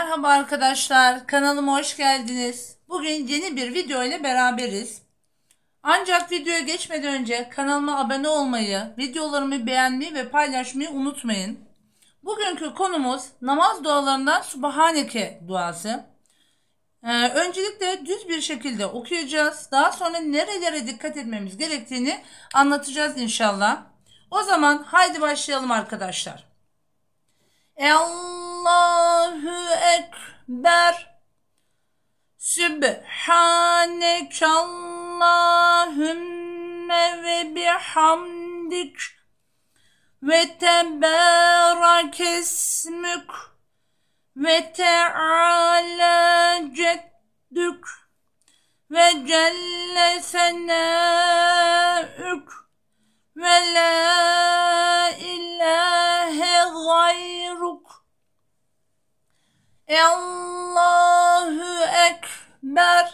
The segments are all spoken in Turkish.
Merhaba arkadaşlar, kanalıma hoş geldiniz. Bugün yeni bir video ile beraberiz. Ancak videoya geçmeden önce kanalıma abone olmayı, videolarımı beğenmeyi ve paylaşmayı unutmayın. Bugünkü konumuz namaz dualarından Subhaneke duası. Ee, öncelikle düz bir şekilde okuyacağız. Daha sonra nerelere dikkat etmemiz gerektiğini anlatacağız inşallah. O zaman haydi başlayalım arkadaşlar. Allah Allahu Ekber Sübhaneke Allahümme ve bihamdik ve tebarak esmük ve teala ceddük ve celle senaük ve la Allahu Ekber.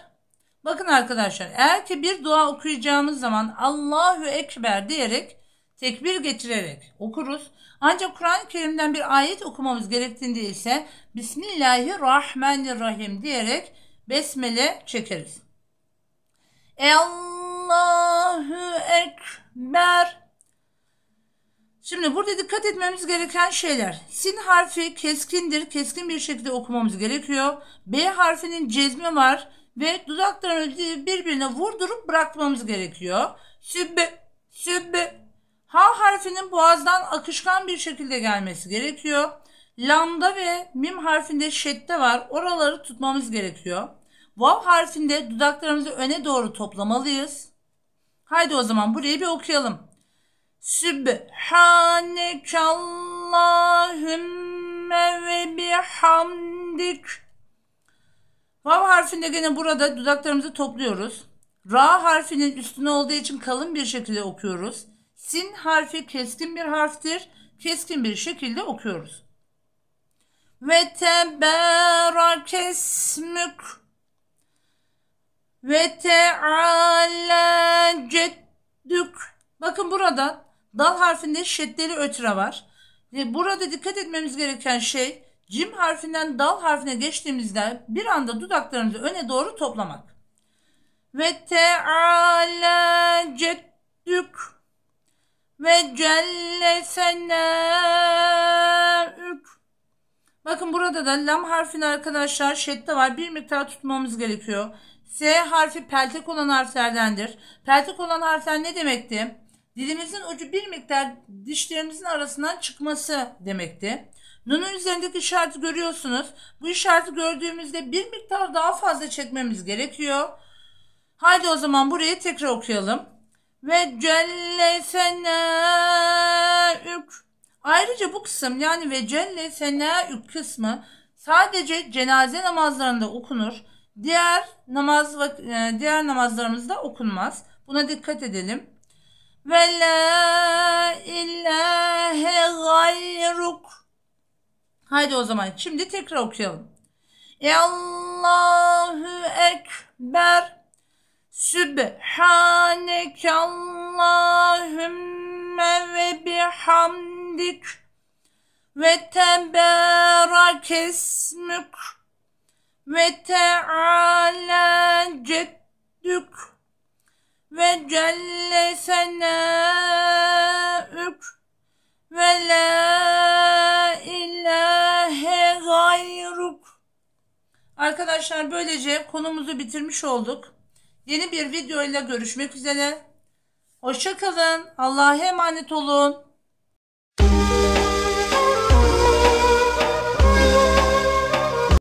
Bakın arkadaşlar eğer ki bir dua okuyacağımız zaman Allahu Ekber diyerek tekbir getirerek okuruz. Ancak Kur'an-ı Kerim'den bir ayet okumamız gerektiğinde ise Bismillahirrahmanirrahim diyerek besmele çekeriz. Allahu Ekber. Şimdi burada dikkat etmemiz gereken şeyler. Sin harfi keskindir. Keskin bir şekilde okumamız gerekiyor. B harfinin cezmi var ve dudaklarını birbirine vurdurup bırakmamız gerekiyor. Sübbe, sübbe. H harfinin boğazdan akışkan bir şekilde gelmesi gerekiyor. Lambda ve mim harfinde şedde var. Oraları tutmamız gerekiyor. Vav harfinde dudaklarımızı öne doğru toplamalıyız. Haydi o zaman burayı bir okuyalım. Sübhanekallahümme ve bihamdik. Vav harfinde gene burada dudaklarımızı topluyoruz. Ra harfinin üstüne olduğu için kalın bir şekilde okuyoruz. Sin harfi keskin bir harftir. Keskin bir şekilde okuyoruz. Ve teberakesmük ve teala ceddük. Bakın burada Dal harfinde şeddeli ötre var. Ve burada dikkat etmemiz gereken şey cim harfinden dal harfine geçtiğimizde bir anda dudaklarımızı öne doğru toplamak. Ve teala ceddük ve celle senâük. Bakın burada da lam harfine arkadaşlar şedde var. Bir miktar tutmamız gerekiyor. S harfi peltek olan harflerdendir. Peltek olan harfler ne demekti? Dilimizin ucu bir miktar dişlerimizin arasından çıkması demekti. Nunun üzerindeki işareti görüyorsunuz. Bu işareti gördüğümüzde bir miktar daha fazla çekmemiz gerekiyor. Haydi o zaman burayı tekrar okuyalım. Ve celle Ük. Ayrıca bu kısım yani ve celle Ük kısmı sadece cenaze namazlarında okunur. Diğer namaz e, diğer namazlarımızda okunmaz. Buna dikkat edelim ve la ilahe gayruk. Haydi o zaman şimdi tekrar okuyalım. E Allahu Ekber Sübhaneke Allahümme ve bihamdik ve tebarak esmük ve teala ceddük ve celle senâük ve la ilahe gayruk. Arkadaşlar böylece konumuzu bitirmiş olduk. Yeni bir videoyla görüşmek üzere. Hoşçakalın. Allah'a emanet olun.